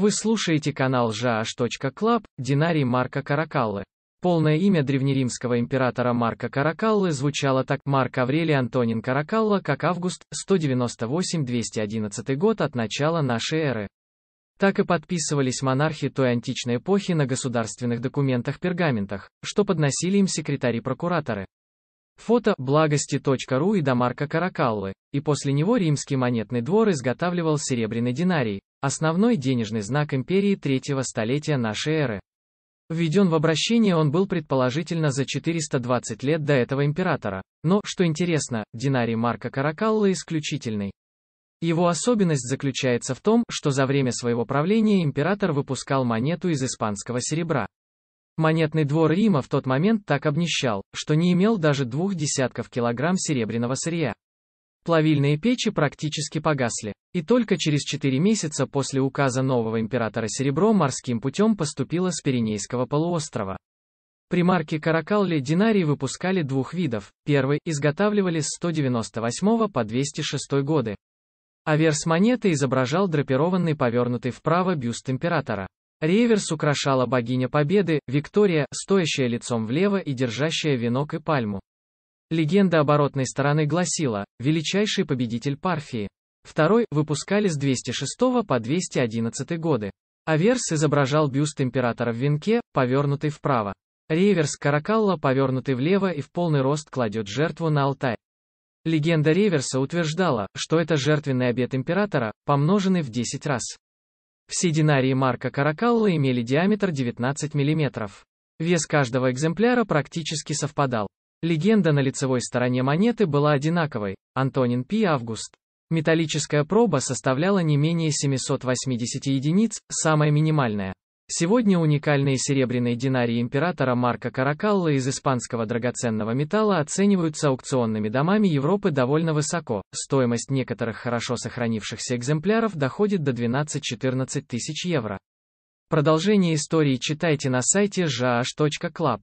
Вы слушаете канал jash.club, а Динарий Марка Каракаллы. Полное имя древнеримского императора Марка Каракаллы звучало так Марк Аврелий Антонин Каракалла как август 198-211 год от начала нашей эры. Так и подписывались монархи той античной эпохи на государственных документах-пергаментах, что подносили им секретари-прокураторы. Фото благости.ру и домарка Каракаллы, и после него римский монетный двор изготавливал серебряный динарий, основной денежный знак империи третьего столетия нашей эры. Введен в обращение он был предположительно за 420 лет до этого императора. Но, что интересно, динарий Марка Каракалла исключительный. Его особенность заключается в том, что за время своего правления император выпускал монету из испанского серебра. Монетный двор Рима в тот момент так обнищал, что не имел даже двух десятков килограмм серебряного сырья. Плавильные печи практически погасли. И только через 4 месяца после указа нового императора серебро морским путем поступило с Пиренейского полуострова. При марке Каракалли динарии выпускали двух видов. Первый – изготавливали с 198 по 206 годы. Аверс монеты изображал драпированный повернутый вправо бюст императора. Реверс украшала богиня Победы, Виктория, стоящая лицом влево и держащая венок и пальму. Легенда оборотной стороны гласила, величайший победитель Парфии. Второй, выпускали с 206 по 211 годы. Аверс изображал бюст императора в венке, повернутый вправо. Реверс Каракалла повернутый влево и в полный рост кладет жертву на алтарь. Легенда Реверса утверждала, что это жертвенный обет императора, помноженный в 10 раз. Все динарии марка Каракалла имели диаметр 19 мм. Вес каждого экземпляра практически совпадал. Легенда на лицевой стороне монеты была одинаковой, Антонин Пи Август. Металлическая проба составляла не менее 780 единиц, самая минимальная. Сегодня уникальные серебряные динарии императора Марка Каракалла из испанского драгоценного металла оцениваются аукционными домами Европы довольно высоко. Стоимость некоторых хорошо сохранившихся экземпляров доходит до 12-14 тысяч евро. Продолжение истории читайте на сайте jh.club.